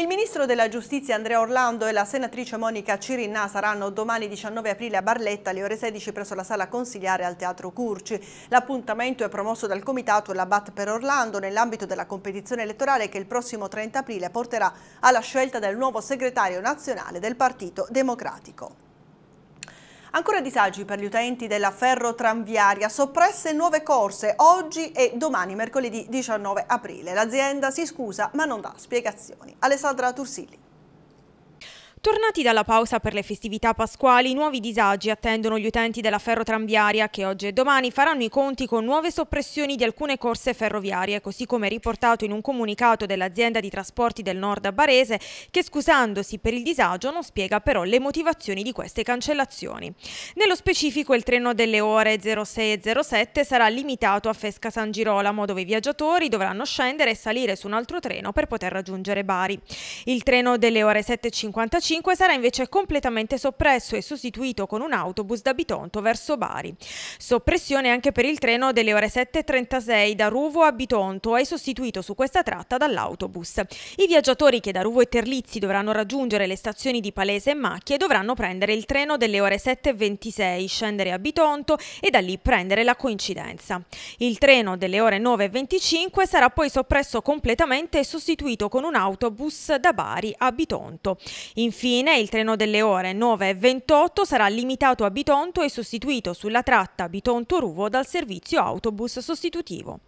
Il ministro della giustizia Andrea Orlando e la senatrice Monica Cirinna saranno domani 19 aprile a Barletta alle ore 16 presso la sala consigliare al Teatro Curci. L'appuntamento è promosso dal comitato la BAT per Orlando nell'ambito della competizione elettorale che il prossimo 30 aprile porterà alla scelta del nuovo segretario nazionale del Partito Democratico. Ancora disagi per gli utenti della ferrotranviaria, soppresse nuove corse oggi e domani mercoledì 19 aprile. L'azienda si scusa ma non dà spiegazioni. Alessandra Tursilli. Tornati dalla pausa per le festività pasquali, nuovi disagi attendono gli utenti della ferrotranviaria che oggi e domani faranno i conti con nuove soppressioni di alcune corse ferroviarie, così come riportato in un comunicato dell'azienda di trasporti del nord a Barese che scusandosi per il disagio non spiega però le motivazioni di queste cancellazioni. Nello specifico il treno delle ore 06 e 07 sarà limitato a Fesca San Girolamo dove i viaggiatori dovranno scendere e salire su un altro treno per poter raggiungere Bari. Il treno delle ore 7.55 5 sarà invece completamente soppresso e sostituito con un autobus da Bitonto verso Bari. Soppressione anche per il treno delle ore 7.36 da Ruvo a Bitonto e sostituito su questa tratta dall'autobus. I viaggiatori che da Ruvo e Terlizzi dovranno raggiungere le stazioni di Palese e Macchie dovranno prendere il treno delle ore 7.26, scendere a Bitonto e da lì prendere la coincidenza. Il treno delle ore 9.25 sarà poi soppresso completamente e sostituito con un autobus da Bari a Bitonto. Infine Infine, il treno delle ore 9 e 28 sarà limitato a Bitonto e sostituito sulla tratta Bitonto-Ruvo dal servizio autobus sostitutivo.